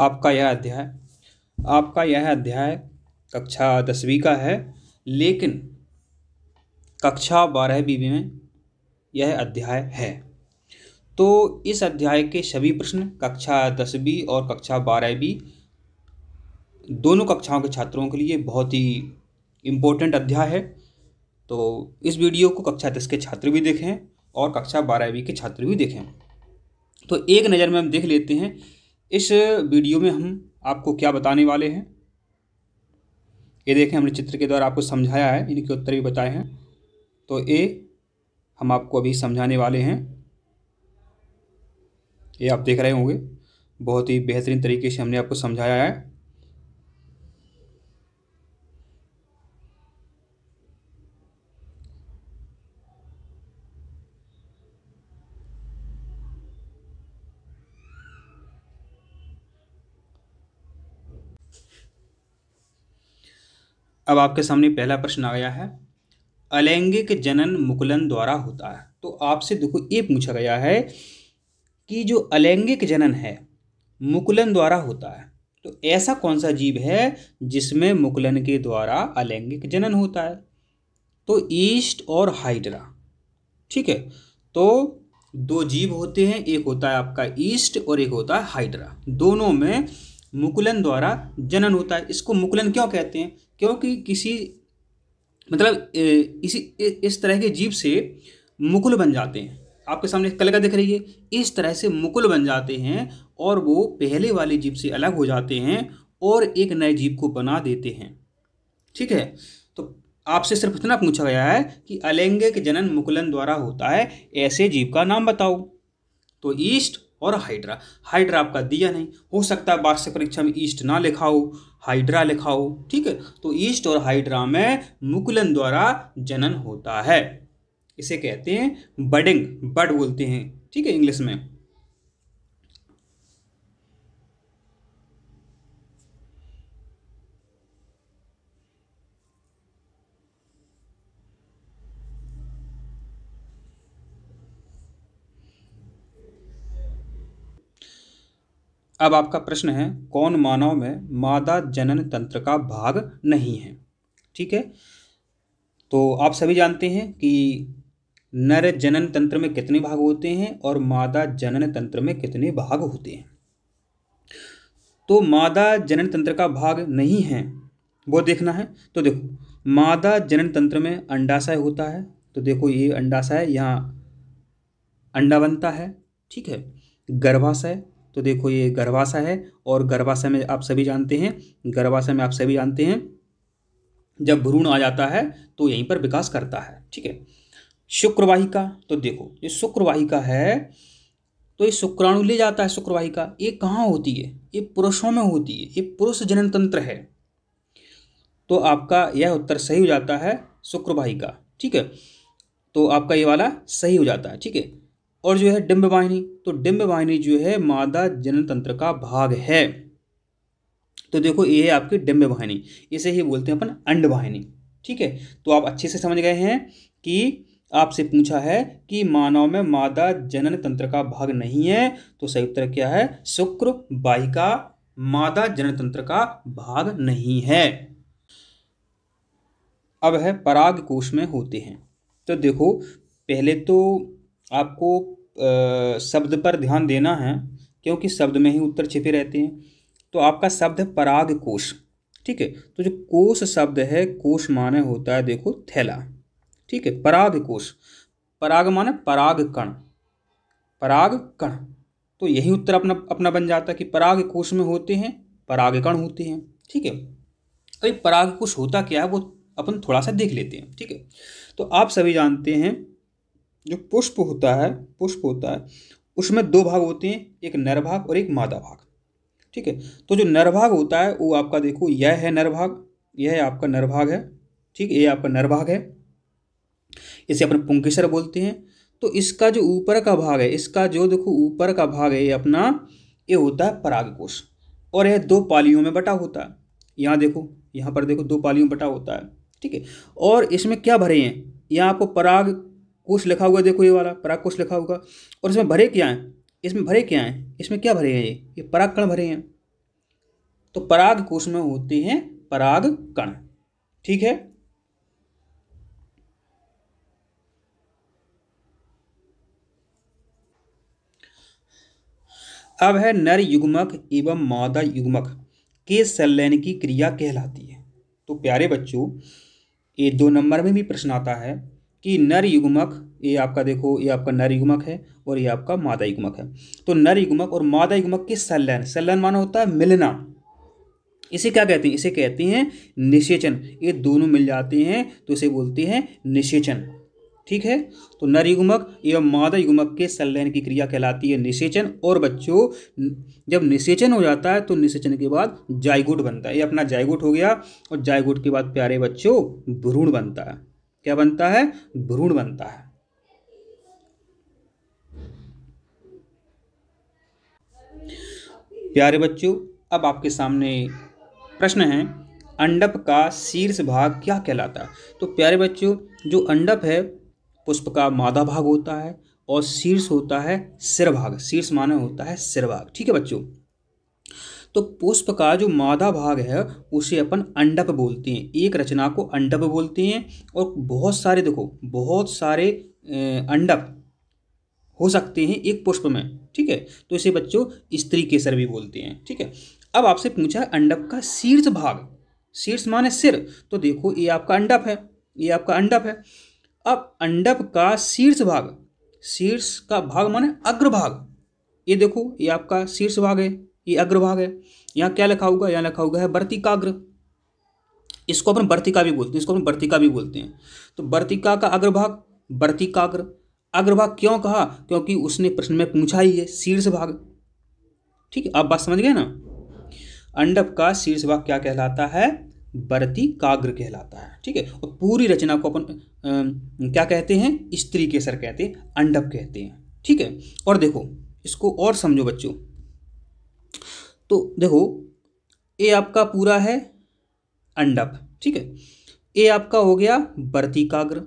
आपका यह अध्याय आपका यह अध्याय कक्षा दसवीं का है लेकिन कक्षा बारहवीं में यह अध्याय है तो इस अध्याय के सभी प्रश्न कक्षा दसवीं और कक्षा बारहवीं दोनों कक्षाओं के छात्रों के लिए बहुत ही इम्पोर्टेंट अध्याय है तो इस वीडियो को कक्षा दस के छात्र भी देखें और कक्षा बारहवीं के छात्र भी देखें तो एक नज़र में हम देख लेते हैं इस वीडियो में हम आपको क्या बताने वाले हैं ये देखें हमने चित्र के द्वारा आपको समझाया है इनके उत्तर भी बताए हैं तो ए हम आपको अभी समझाने वाले हैं ये आप देख रहे होंगे बहुत ही बेहतरीन तरीके से हमने आपको समझाया है अब आपके सामने पहला प्रश्न आ गया है अलैंगिक जनन मुकुलन द्वारा होता है तो आपसे देखो ये पूछा गया है कि जो अलैंगिक जनन है मुकुलन द्वारा होता है तो ऐसा कौन सा जीव है जिसमें मुकुलन के द्वारा अलैंगिक जनन होता है तो ईस्ट और हाइड्रा ठीक है तो दो जीव होते हैं एक होता है आपका ईस्ट और एक होता है हाइड्रा दोनों में मुकुलन द्वारा जनन होता है इसको मुकुलन क्यों कहते हैं क्योंकि किसी मतलब इसी इस तरह के जीव से मुकुल बन जाते हैं आपके सामने कलका दिख रही है इस तरह से मुकुल बन जाते हैं और वो पहले वाले जीव से अलग हो जाते हैं और एक नए जीव को बना देते हैं ठीक है तो आपसे सिर्फ इतना पूछा गया है कि अलैंगिक जनन मुकुलन द्वारा होता है ऐसे जीव का नाम बताओ तो ईस्ट और हाइड्रा हाइड्रा आपका दिया नहीं हो सकता है वार्षिक परीक्षा में ईस्ट ना लिखा हो हाइड्रा लिखा हो ठीक है तो ईस्ट और हाइड्रा में मुकुलन द्वारा जनन होता है इसे कहते हैं बडिंग बड बोलते हैं ठीक है इंग्लिश में अब आपका प्रश्न है कौन मानव में मादा जनन तंत्र का भाग नहीं है ठीक है तो आप सभी जानते हैं कि नर जनन तंत्र में कितने भाग होते हैं और मादा जनन तंत्र में कितने भाग होते हैं तो मादा जनन तंत्र का भाग नहीं है वो देखना है तो देखो मादा जनन तंत्र में अंडाशय होता है तो देखो ये अंडाशय यहाँ अंडा बनता है ठीक है गर्भाशय तो देखो ये गर्भाशय है और गर्भाशय में आप सभी जानते हैं गर्भाशय में आप सभी जानते हैं जब भ्रूण आ जाता है तो यहीं पर विकास करता है ठीक है शुक्रवाहिका तो देखो ये शुक्रवाहिका है तो ये शुक्राणु ले जाता है शुक्रवाहिका ये कहाँ होती है ये पुरुषों में होती है ये पुरुष जनन तंत्र है तो आपका यह उत्तर सही हो जाता है शुक्रवाहिका ठीक है तो आपका ये वाला सही हो जाता है ठीक है और जो है डिम्ब वाहिनी तो डिम्ब वाहिनी जो है मादा जनन तंत्र का भाग है तो देखो ये है आपकी डिम्ब वाहिनी इसे ही बोलते हैं अपन अंड वाहिनी ठीक है तो आप अच्छे से समझ गए हैं कि आपसे पूछा है कि मानव में मादा जनन तंत्र का भाग नहीं है तो सही उत्तर क्या है शुक्र बाहिका मादा जनन तंत्र का भाग नहीं है अब है पराग कोश में होते हैं तो देखो पहले तो आपको आ, शब्द पर ध्यान देना है क्योंकि शब्द में ही उत्तर छिपे रहते हैं तो आपका शब्द है पराग कोश ठीक है तो जो कोश शब्द है कोश माने होता है देखो थैला ठीक है पराग कोश पराग माने पराग कण पराग कण तो यही उत्तर अपना अपना बन जाता है कि पराग कोश में होते हैं पराग कण होते हैं ठीक है तो पराग कोश होता क्या है वो अपन थोड़ा सा देख लेते हैं ठीक है तो आप सभी जानते हैं जो पुष्प होता है पुष्प होता है उसमें दो भाग होते हैं एक नर भाग और एक मादा भाग ठीक है तो जो नर भाग होता है वो आपका देखो यह है नर भाग यह आपका नर भाग है ठीक है ये आपका नर भाग है इसे अपन पुंकेसर बोलते हैं तो इसका जो ऊपर का भाग है इसका जो देखो ऊपर का भाग है ये अपना ये होता है परागकोश और यह दो पालियों में बटा होता है यहाँ देखो यहाँ पर देखो दो पालियों में बटा होता है ठीक है और इसमें क्या भरे हैं यहाँ आपको पराग कोश लिखा हुआ देखो ये वाला पराग कोश लिखा हुआ और इसमें भरे क्या हैं इसमें भरे क्या हैं इसमें क्या भरे हैं ये ये पराग कण भरे हैं तो पराग कोश में होते हैं पराग कण ठीक है अब है नर युग्मक एवं मादा युग्मक के संलयन की क्रिया कहलाती है तो प्यारे बच्चों ये दो नंबर में भी प्रश्न आता है कि नर युग्मक ये आपका देखो ये आपका नर युग्मक है और ये आपका मादा युग्मक है तो नर युग्मक और मादा युग्मक के संलयन संलयन माना होता है मिलना इसे क्या कहते हैं इसे कहते हैं निषेचन ये दोनों मिल जाते हैं तो इसे बोलते हैं निषेचन ठीक है तो नर युग्मक एवं मादा युग्मक के संलयन की क्रिया कहलाती है निषेचन और बच्चों जब निषेचन हो जाता है तो निषेचन के बाद जायगुट बनता है ये अपना जायगुट हो गया और जायगुट के बाद प्यारे बच्चों भ्रूण बनता है क्या बनता है भ्रूण बनता है प्यारे बच्चों अब आपके सामने प्रश्न है अंडप का शीर्ष भाग क्या कहलाता है तो प्यारे बच्चों जो अंडप है पुष्प का मादा भाग होता है और शीर्ष होता है सिर भाग शीर्ष माने होता है सिर भाग ठीक है बच्चों तो पुष्प का जो मादा भाग है उसे अपन अंडप बोलते हैं एक रचना को अंडप बोलते हैं और बहुत सारे देखो बहुत सारे अंडप हो सकते हैं एक पुष्प में ठीक है तो इसे बच्चों स्त्री केसर भी बोलते हैं ठीक है अब आपसे पूछा अंडप का शीर्ष भाग शीर्ष माने सिर तो देखो ये आपका अंडप है ये आपका अंडप है अब अंडप का शीर्ष भाग शीर्ष का भाग माने अग्रभाग ये देखो ये आपका शीर्ष भाग है ये अग्रभाग है यहाँ क्या लिखा होगा यहाँ लिखा होगा है वर्तिकाग्र इसको अपन वर्तिका भी बोलते हैं इसको अपन वर्तिका भी बोलते हैं तो वर्तिका का अग्रभाग वर्तिकाग्र अग्रभाग क्यों कहा क्योंकि उसने प्रश्न में पूछा ही है शीर्ष भाग ठीक है आप बात समझ गए ना अंडप का शीर्ष भाग क्या कहलाता है बरती काग्र कहलाता है ठीक है और पूरी रचना को अपन क्या कहते हैं स्त्री केसर कहते हैं अंडप कहते हैं ठीक है और देखो इसको और समझो बच्चों तो देखो ए आपका पूरा है अंडप ठीक है ए आपका हो गया वर्तिकाग्र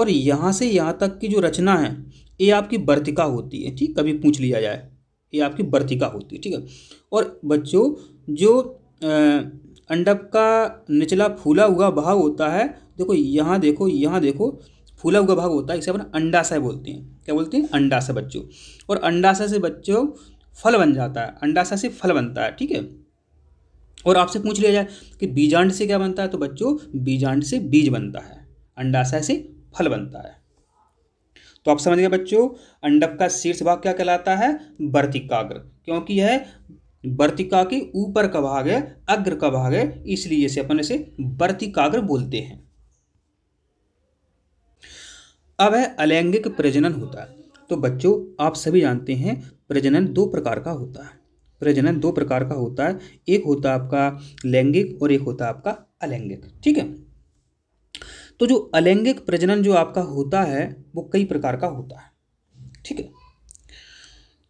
और यहाँ से यहाँ तक की जो रचना है ये आपकी वर्तिका होती है ठीक कभी पूछ लिया जाए ये आपकी वर्तिका होती है ठीक है और बच्चों जो अंडप का निचला फूला हुआ भाग होता है देखो यहाँ देखो यहाँ देखो फूला हुआ भाग होता है इसे अपना अंडाशय बोलते हैं क्या बोलते हैं अंडाशय बच्चों और अंडाशय से बच्चों फल बन जाता है अंडाशय से फल बनता है ठीक है और आपसे पूछ लिया जाए कि बीजांड से क्या बनता है तो बच्चों बीजांड से बीज बनता है अंडाशय से फल बनता है तो आप समझ गए बच्चों अंडक का शीर्ष भाग क्या कहलाता है वर्तिकाग्र क्योंकि यह वर्तिका के ऊपर का भाग है अग्र का भाग है इसलिए इसे अपन इसे वर्तिकाग्र बोलते हैं अब है अलैंगिक प्रजनन होता है तो बच्चों आप सभी जानते हैं प्रजनन दो प्रकार का होता है प्रजनन दो प्रकार का होता है एक होता है आपका लैंगिक और एक होता है आपका अलैंगिक ठीक है तो जो अलैंगिक प्रजनन जो आपका होता है वो कई प्रकार का होता है ठीक है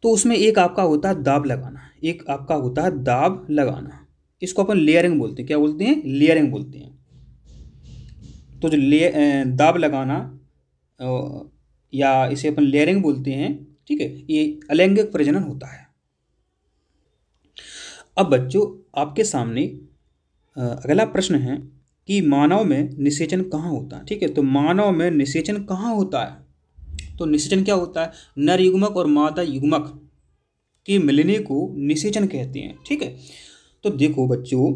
तो उसमें एक आपका होता है दाब लगाना एक आपका होता है दाब लगाना इसको अपन लेयरिंग बोलते हैं क्या बोलते हैं लेयरिंग बोलते हैं तो जो ले दाब लगाना या इसे अपन लेयरिंग बोलते हैं ठीक है ये अलैंगिक प्रजनन होता है अब बच्चों आपके सामने अगला प्रश्न है कि मानव में निषेचन कहाँ होता है ठीक है तो मानव में निषेचन कहाँ होता है तो निषेचन क्या होता है नर युग्मक और मादा युग्मक के मिलने को निषेचन कहते हैं ठीक है तो देखो बच्चों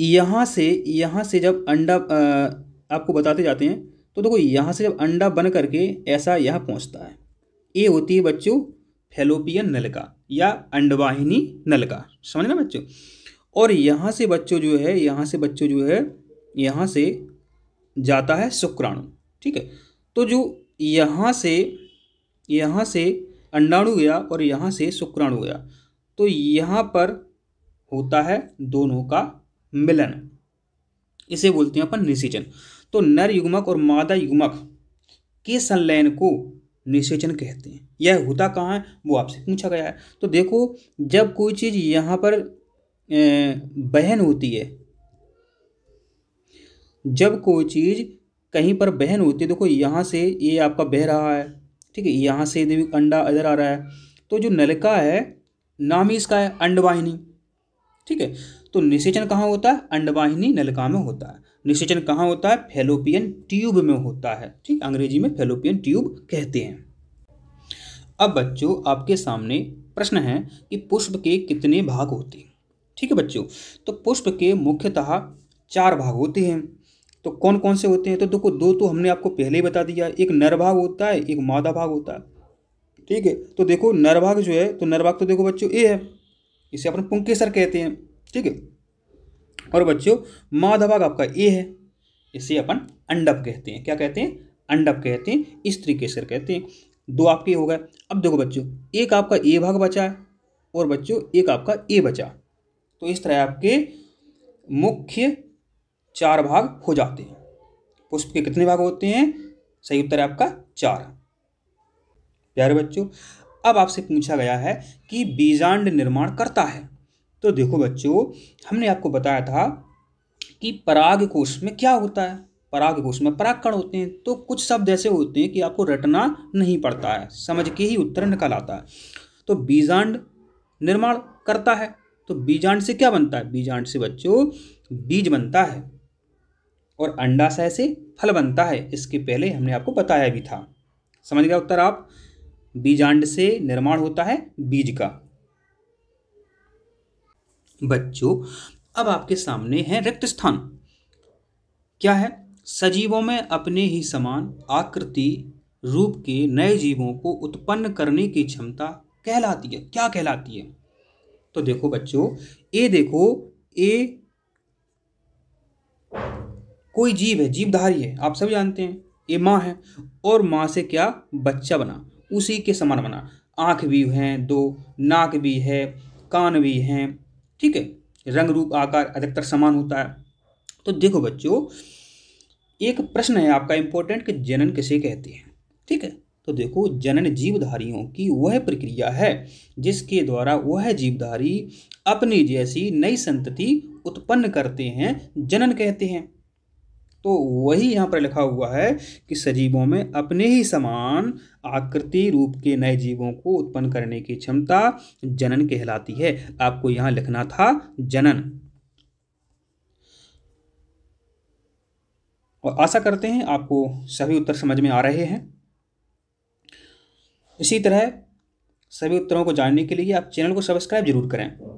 यहाँ से यहाँ से जब अंडा आपको बताते जाते हैं तो देखो यहाँ से जब अंडा बन करके ऐसा यह पहुँचता है ये होती है बच्चों फेलोपियन नलका या अंडवाहिनी नलका समझना बच्चों और यहाँ से बच्चों जो है यहाँ से बच्चों जो है यहाँ से जाता है शुक्राणु ठीक है तो जो यहाँ से यहाँ से अंडाणु गया और यहाँ से शुक्राणु गया तो यहाँ पर होता है दोनों का मिलन इसे बोलते हैं अपन निषेचन तो नर युग्मक और मादा युग्मक के संलयन को निषेचन कहते हैं यह होता कहाँ है वो आपसे पूछा गया है तो देखो जब कोई चीज़ यहाँ पर बहन होती है जब कोई चीज़ कहीं पर बहन होती है देखो यहाँ से ये आपका बह रहा है ठीक है यहाँ से अंडा इधर आ रहा है तो जो नलका है नाम ही इसका है अंडवाहिनी ठीक है तो निषेचन कहाँ होता है अंडवाहिनी नलका में होता है निषेचन कहाँ होता है फेलोपियन ट्यूब में होता है ठीक अंग्रेजी में फेलोपियन ट्यूब कहते हैं अब बच्चों आपके सामने प्रश्न है कि पुष्प के कितने भाग होते हैं ठीक है बच्चों तो पुष्प के मुख्यतः चार भाग होते हैं तो कौन कौन से होते हैं तो देखो दो तो हमने आपको पहले ही बता दिया एक नर भाग होता है एक मादा भाग होता है ठीक है तो देखो नर भाग जो है तो नर भाग तो देखो बच्चों ए है इसे अपन पुंकेसर कहते हैं ठीक है और बच्चों माधवाग आपका ए है इसे अपन अंडप कहते हैं क्या कहते हैं अंडप कहते हैं स्त्री केसर कहते हैं दो आपके हो गए अब देखो बच्चों एक आपका ए भाग बचा है और बच्चों एक आपका ए बचा तो इस तरह आपके मुख्य चार भाग हो जाते हैं पुष्प के कितने भाग होते हैं सही उत्तर है आपका चार प्यारे बच्चों अब आपसे पूछा गया है कि बीजांड निर्माण करता है तो देखो बच्चों हमने आपको बताया था कि पराग कोष में क्या होता है पराग कोष में परागकण होते हैं तो कुछ शब्द ऐसे होते हैं कि आपको रटना नहीं पड़ता है समझ के ही उत्तर निकल आता है तो बीजांड निर्माण करता है तो बीजांड से क्या बनता है बीजांड से बच्चों बीज बनता है और अंडाशय से फल बनता है इसके पहले हमने आपको बताया भी था समझ गया उत्तर आप बीजांड से निर्माण होता है बीज का बच्चों अब आपके सामने है रिक्त स्थान क्या है सजीवों में अपने ही समान आकृति रूप के नए जीवों को उत्पन्न करने की क्षमता कहलाती है क्या कहलाती है तो देखो बच्चों ये देखो ये कोई जीव है जीवधारी है आप सब जानते हैं ये माँ है और माँ से क्या बच्चा बना उसी के समान बना आँख भी हैं दो नाक भी है कान भी हैं ठीक है रंग रूप आकार अधिकतर समान होता है तो देखो बच्चों एक प्रश्न है आपका इम्पोर्टेंट कि जनन किसे कहते हैं ठीक है तो देखो जनन जीवधारियों की वह प्रक्रिया है जिसके द्वारा वह जीवधारी अपनी जैसी नई संतति उत्पन्न करते हैं जनन कहते हैं तो वही यहाँ पर लिखा हुआ है कि सजीवों में अपने ही समान आकृति रूप के नए जीवों को उत्पन्न करने की क्षमता जनन कहलाती है आपको यहाँ लिखना था जनन और आशा करते हैं आपको सभी उत्तर समझ में आ रहे हैं इसी तरह सभी उत्तरों को जानने के लिए आप चैनल को सब्सक्राइब जरूर करें